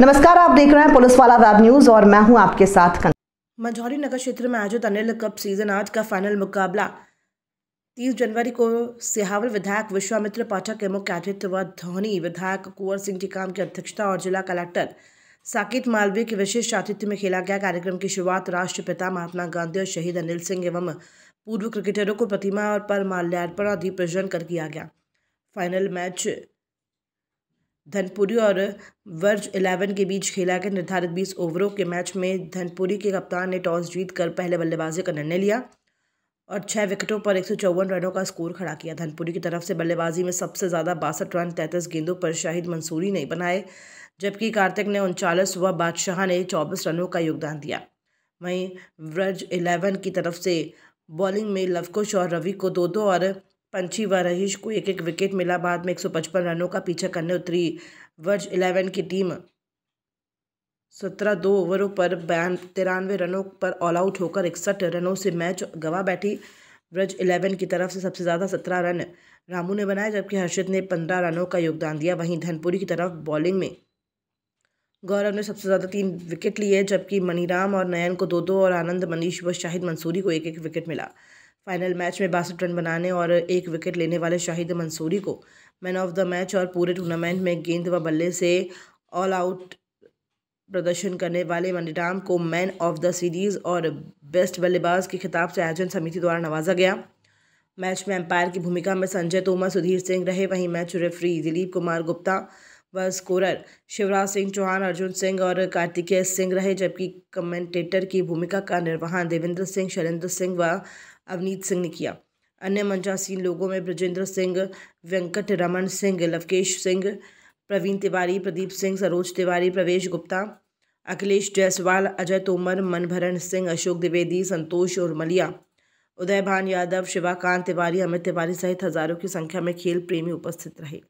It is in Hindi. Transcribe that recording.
नमस्कार आप देख रहे हैं पुलिस वाला वेब न्यूज और मैं हूं आपके साथ मंझौरी नगर क्षेत्र में आयोजित अनिल कप सीजन आज का फाइनल मुकाबला 30 जनवरी को सिहावर विधायक विश्वामित्र पाठक के मुख्य आतिथ्य व धोनी विधायक कुंवर सिंह टिकाम की अध्यक्षता और जिला कलेक्टर साकेत मालवीय के विशेष आतिथ्य में खेला गया कार्यक्रम की शुरुआत राष्ट्रपिता महात्मा गांधी और शहीद अनिल सिंह एवं पूर्व क्रिकेटरों को प्रतिमा और पर माल्यार्पण और दीप प्रज्वलन कर किया गया फाइनल मैच धनपुरी और वर्ज इलेवन के बीच खेला गया निर्धारित बीस ओवरों के मैच में धनपुरी के कप्तान ने टॉस जीत कर पहले बल्लेबाजी का निर्णय लिया और छः विकेटों पर एक रनों का स्कोर खड़ा किया धनपुरी की तरफ से बल्लेबाजी में सबसे ज़्यादा बासठ रन तैंतीस गेंदों पर शाहिद मंसूरी ने बनाए जबकि कार्तिक ने उनचालीस व बादशाह ने चौबीस रनों का योगदान दिया वहीं वर्ज इलेवन की तरफ से बॉलिंग में लवकुश और रवि को दो दो और पंछी रहीश को एक एक विकेट मिला बाद में पचपन रनों का पीछा करने उतरी वर्ज इलेवन की टीम सत्रह दो ओवरों पर बयान तिरानवे रनों पर ऑल आउट होकर इकसठ रनों से मैच गवा बैठी ब्रज इलेवन की तरफ से सबसे ज़्यादा सत्रह रन रामू ने बनाए जबकि हर्षित ने पंद्रह रनों का योगदान दिया वहीं धनपुरी की तरफ बॉलिंग में गौरव ने सबसे ज़्यादा तीन विकेट लिए जबकि मनीराम और नयन को दो दो और आनंद मनीष व शाहिद मंसूरी को एक एक विकेट मिला फाइनल मैच में बासठ रन बनाने और एक विकेट लेने वाले शाहिद मंसूरी को मैन ऑफ द मैच और पूरे टूर्नामेंट में गेंद व बल्ले से ऑल आउट प्रदर्शन करने वाले मंडीडाम को मैन ऑफ द सीरीज़ और बेस्ट बल्लेबाज के खिताब से आयोजन समिति द्वारा नवाजा गया मैच में अंपायर की भूमिका में संजय तोमर सुधीर सिंह रहे वहीं मैच रेफरी दिलीप कुमार गुप्ता व स्कोरर शिवराज सिंह चौहान अर्जुन सिंह और कार्तिकेय सिंह रहे जबकि कमेंटेटर की भूमिका का निर्वहन देवेंद्र सिंह शैलेंद्र सिंह व अवनीत सिंह ने किया अन्य मंचासीन लोगों में ब्रजेंद्र सिंह वेंकट रमन सिंह लवकेश सिंह प्रवीण तिवारी प्रदीप सिंह सरोज तिवारी प्रवेश गुप्ता अखिलेश जायसवाल अजय तोमर मनभरण सिंह अशोक द्विवेदी संतोष और मलिया उदयभान यादव शिवाकांत तिवारी अमित तिवारी सहित हजारों की संख्या में खेल प्रेमी उपस्थित रहे